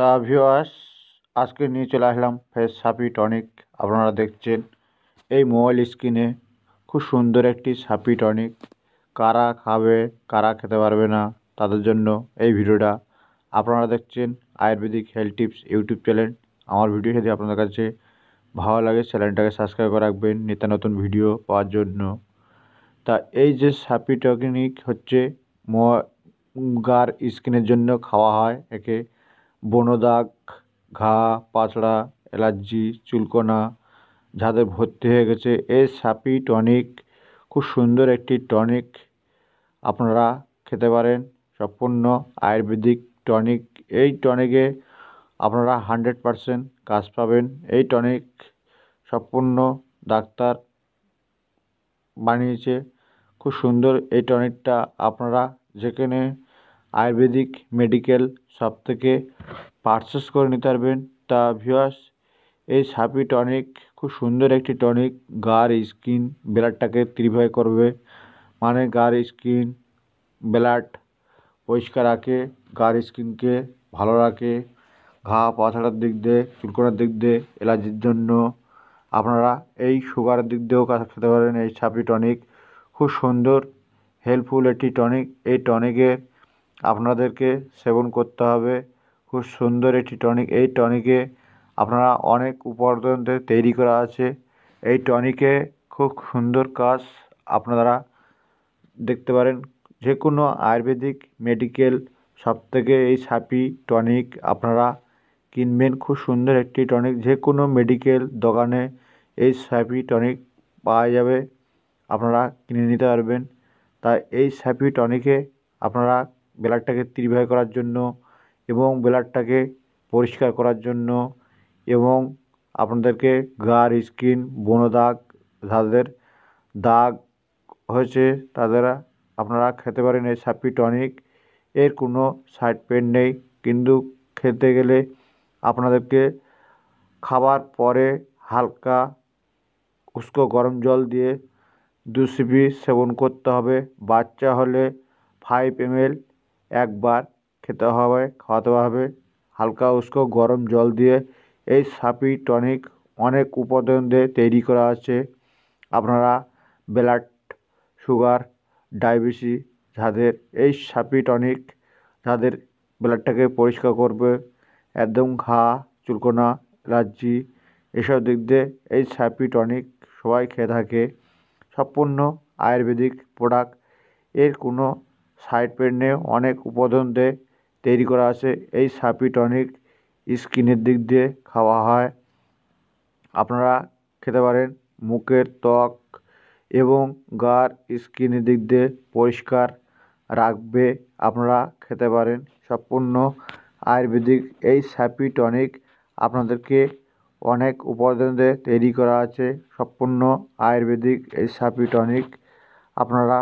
তা ভিওয়াস আজকে নিয়ে চলে আসলাম ফেস সাপি টনিক আপনারা দেখছেন এই মোবাইল স্ক্রিনে খুব সুন্দর একটি সাপি টনিক কারা খাবে কারা খেতে পারবে না তাদের জন্য এই ভিডিওটা আপনারা দেখছেন ayurvedic health tips YouTube channel আমার ভিডিও যদি আপনাদের কাছে ভালো লাগে চ্যানেলটাকে সাবস্ক্রাইব করে রাখবেন নিত্য নতুন ভিডিও পাওয়ার জন্য তা এই যে সাপি টনিক হচ্ছে গার স্কিনের জন্য খাওয়া হয় একে বনদাগ ঘা পাছড়া অ্যালার্জি চুলকোনা যাদের ভর্তি হয়ে গেছে এই সাপি টনিক খুব সুন্দর একটি টনিক আপনারা খেতে পারেন সম্পূর্ণ আয়ুর্বেদিক টনিক এই টনিকে আপনারা হান্ড্রেড পারসেন্ট কাজ পাবেন এই টনিক সম্পূর্ণ ডাক্তার বানিয়েছে খুব সুন্দর এই টনিকটা আপনারা যেখানে আয়ুর্বেদিক মেডিকেল শপ থেকে পারচেস করে নিতে পারবেন তা ভিউয়ার্স এই সাপি টনিক খুব সুন্দর একটি টনিক গার স্কিন ব্লাডটাকে ত্রিভয় করবে মানে গার স্কিন ব্লাড পরিষ্কার রাখে গার স্কিনকে ভালো রাখে ঘা পাছাড়ার দিক দিয়ে চুলকোনার দিক দিয়ে এলার্জির জন্য আপনারা এই সুগারের দিক দিয়েও কাজ খেতে পারেন এই সাপি টনিক খুব সুন্দর হেল্পফুল একটি টনিক এই টনিকের আপনাদেরকে সেবন করতে হবে খুব সুন্দর একটি টনিক এই টনিকে আপনারা অনেক উপার্জন থেকে তৈরি করা আছে এই টনিকে খুব সুন্দর কাজ আপনারা দেখতে পারেন যে কোনো আয়ুর্বেদিক মেডিকেল সব থেকে এই সাপি টনিক আপনারা কিনবেন খুব সুন্দর একটি টনিক যে কোনো মেডিকেল দোকানে এই সাপি টনিক পাওয়া যাবে আপনারা কিনে নিতে পারবেন তাই এই সাপি টনিকে আপনারা ব্লাডটাকে তীব্র করার জন্য এবং ব্লাডটাকে পরিষ্কার করার জন্য এবং আপনাদেরকে গার স্কিন বন দাগ যাদের দাগ হয়েছে তাদের আপনারা খেতে পারেন এই সাপি টনিক এর কোনো সাইড পেন নেই কিন্তু খেতে গেলে আপনাদেরকে খাবার পরে হালকা উস্কো গরম জল দিয়ে দু সিপি সেবন করতে হবে বাচ্চা হলে ফাইভ এমএল একবার খেতে হবে খাওয়াতে হবে হালকা উষ্ণ গরম জল দিয়ে এই সাপি টনিক অনেক উপাদান দিয়ে তৈরি করা আছে আপনারা ব্লাড সুগার ডায়াবেটিস যাদের এই সাপি টনিক যাদের ব্লাডটাকে পরিষ্কার করবে একদম ঘা চুলকোনা অ্যালার্জি এসব দিক দিয়ে এই সাপি টনিক সবাই খেয়ে থাকে সম্পূর্ণ আয়ুর্বেদিক প্রোডাক্ট এর কোনো সাইড পেনে অনেক উপাদান দিয়ে তৈরি করা আছে এই সাপি টনিক স্কিনের দিক দিয়ে খাওয়া হয় আপনারা খেতে পারেন মুখের ত্বক এবং গার স্কিনের দিক দিয়ে পরিষ্কার রাখবে আপনারা খেতে পারেন সম্পূর্ণ আয়ুর্বেদিক এই সাপি টনিক আপনাদেরকে অনেক উপাদান দিয়ে তৈরি করা আছে সম্পূর্ণ আয়ুর্বেদিক এই সাপি টনিক আপনারা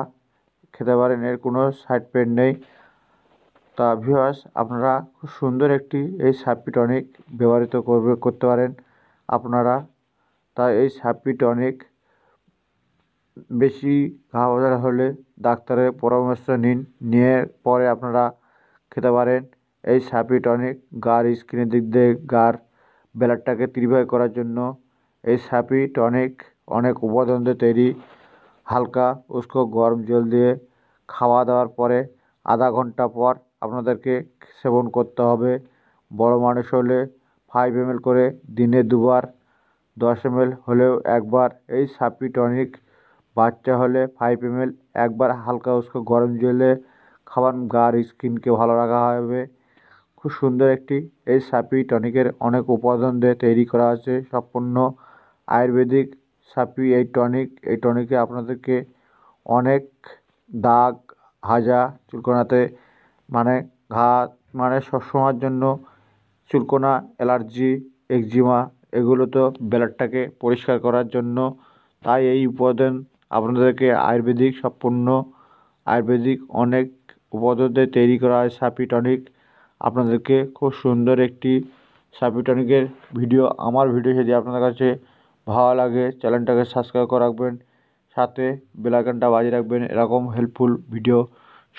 খেতে পারেন এর কোনো সাইড পেন নেই তা ভিউয়ার্স আপনারা খুব সুন্দর একটি এই সাপি টনিক ব্যবহৃত করবে করতে পারেন আপনারা তা এই সাপি টনিক বেশি ঘা হলে ডাক্তারের পরামর্শ নিন নিয়ে পরে আপনারা খেতে পারেন এই সাপি টনিক গার স্ক্রিনের দিক দিয়ে গার ব্লাডটাকে তীব্র করার জন্য এই সাপি টনিক অনেক উপাদান দিয়ে তৈরি হালকা উষ্ক গরম জল দিয়ে খাওয়া দাওয়ার পরে আধা ঘন্টা পর আপনাদেরকে সেবন করতে হবে বড় মানুষ হলে ফাইভ এমএল করে দিনে দুবার দশ এমএল হলেও একবার এই সাপি টনিক বাচ্চা হলে ফাইভ এমএল একবার হালকা উস্কো গরম জলে খাবার গার স্কিনকে ভালো রাখা হবে খুব সুন্দর একটি এই সাপি টনিকের অনেক উপাদান দিয়ে তৈরি করা আছে সম্পূর্ণ আয়ুর্বেদিক সাপি এই টনিক এই টনিকে আপনাদেরকে অনেক দাগ হাজা চুলকোনাতে মানে ঘা মানে সবসময়ের জন্য চুলকোনা অ্যালার্জি একজিমা এগুলো তো ব্লাডটাকে পরিষ্কার করার জন্য তাই এই উপাদান আপনাদেরকে আয়ুর্বেদিক সম্পূর্ণ আয়ুর্বেদিক অনেক উপাদানে তৈরি করা হয় সাপি টনিক আপনাদেরকে খুব সুন্দর একটি সাপি টনিকের ভিডিও আমার ভিডিও যদি আপনাদের কাছে ভালো লাগে চ্যানেলটাকে সাবস্ক্রাইব করে রাখবেন সাথে বেলাইকানটা বাজিয়ে রাখবেন এরকম হেল্পফুল ভিডিও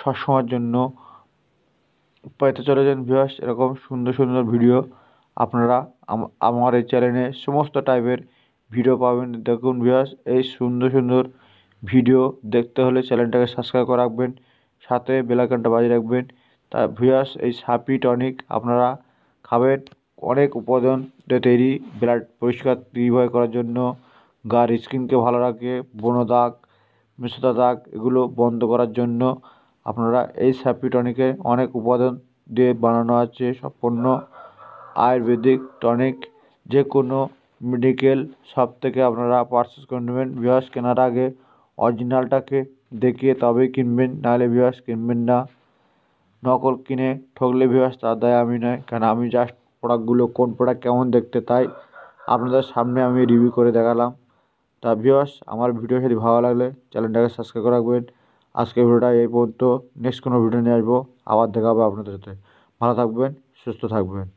সবসময়ের জন্য পেতে চলেছেন ভিউয়ার্স এরকম সুন্দর সুন্দর ভিডিও আপনারা আমার এই চ্যানেলে সমস্ত টাইপের ভিডিও পাবেন দেখুন ভিউয়ার্স এই সুন্দর সুন্দর ভিডিও দেখতে হলে চ্যানেলটাকে সাবস্ক্রাইব করে রাখবেন সাথে বেলাইকানটা বাজিয়ে রাখবেন তা ভিউয়ার্স এই সাপি টনিক আপনারা খাবেন অনেক উপাদান এটা তৈরি ব্লাড পরিষ্কার নির্ভয় করার জন্য গার স্কিনকে ভালো রাখে ব্রণ দাগ মিশ্রতা দাগ এগুলো বন্ধ করার জন্য আপনারা এই স্যাপি টনিকে অনেক উপাদান দিয়ে বানানো আছে সম্পূর্ণ আয়ুর্বেদিক টনিক যে কোনো মেডিকেল শপ থেকে আপনারা পার্সেস করে নেবেন বিহাস কেনার আগে অরিজিনালটাকে দেখিয়ে তবেই কিনবেন নাহলে বিহাস কিনবেন না নকল কিনে ঠকলে বিহাস তার দায় আমি নয় কারণ আমি জাস্ট প্রোডাক্টগুলো কোন প্রোডাক্ট কেমন দেখতে তাই আপনাদের সামনে আমি রিভিউ করে দেখালাম তা ভিওস আমার ভিডিও যদি ভালো লাগলে চ্যানেলটাকে সাবস্ক্রাইব করে রাখবেন আজকের ভিডিওটা এই পর্যন্ত নেক্সট কোনো ভিডিও নিয়ে আসবো আবার দেখা হবে আপনাদের সাথে ভালো থাকবেন সুস্থ থাকবেন